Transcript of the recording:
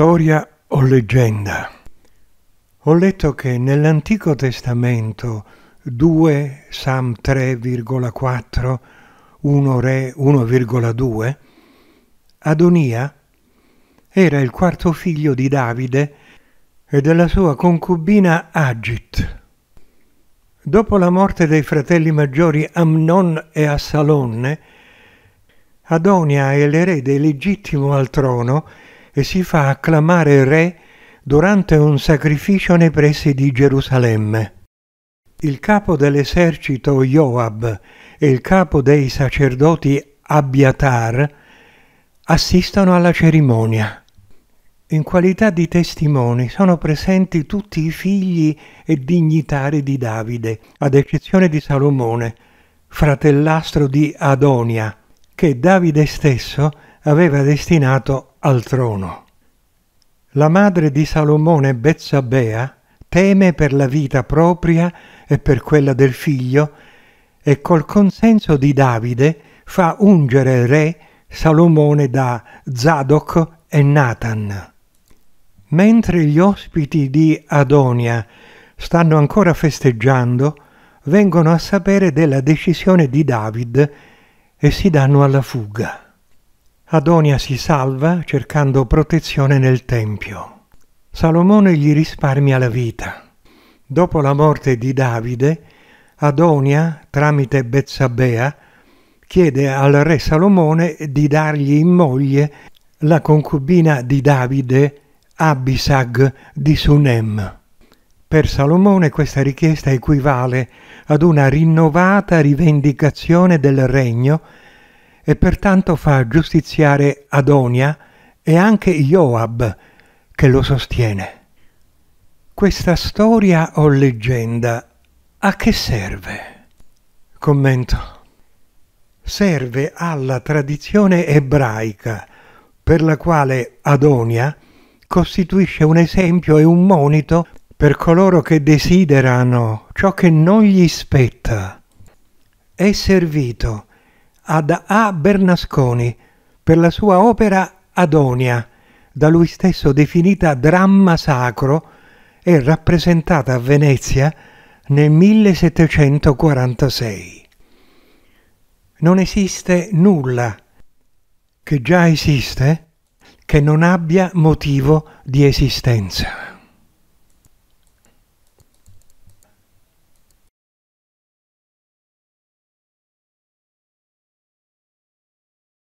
Storia o leggenda? Ho letto che nell'Antico Testamento 2 Sam 3,4 1 Re 1,2 Adonia era il quarto figlio di Davide e della sua concubina Agit. Dopo la morte dei fratelli maggiori Amnon e Assalonne, Adonia è l'erede legittimo al trono e si fa acclamare re durante un sacrificio nei pressi di Gerusalemme. Il capo dell'esercito Joab e il capo dei sacerdoti Abiatar assistono alla cerimonia. In qualità di testimoni sono presenti tutti i figli e dignitari di Davide, ad eccezione di Salomone, fratellastro di Adonia, che Davide stesso aveva destinato al trono. La madre di Salomone, Bezzabea, teme per la vita propria e per quella del figlio e col consenso di Davide fa ungere re Salomone da Zadok e Nathan. Mentre gli ospiti di Adonia stanno ancora festeggiando, vengono a sapere della decisione di David e si danno alla fuga. Adonia si salva cercando protezione nel Tempio. Salomone gli risparmia la vita. Dopo la morte di Davide, Adonia, tramite Bezzabea, chiede al re Salomone di dargli in moglie la concubina di Davide, Abisag di Sunem. Per Salomone questa richiesta equivale ad una rinnovata rivendicazione del regno e pertanto fa giustiziare Adonia e anche Joab che lo sostiene. Questa storia o leggenda a che serve? Commento. Serve alla tradizione ebraica per la quale Adonia costituisce un esempio e un monito per coloro che desiderano ciò che non gli spetta. È servito ad A. Bernasconi per la sua opera Adonia, da lui stesso definita dramma sacro e rappresentata a Venezia nel 1746. Non esiste nulla che già esiste che non abbia motivo di esistenza.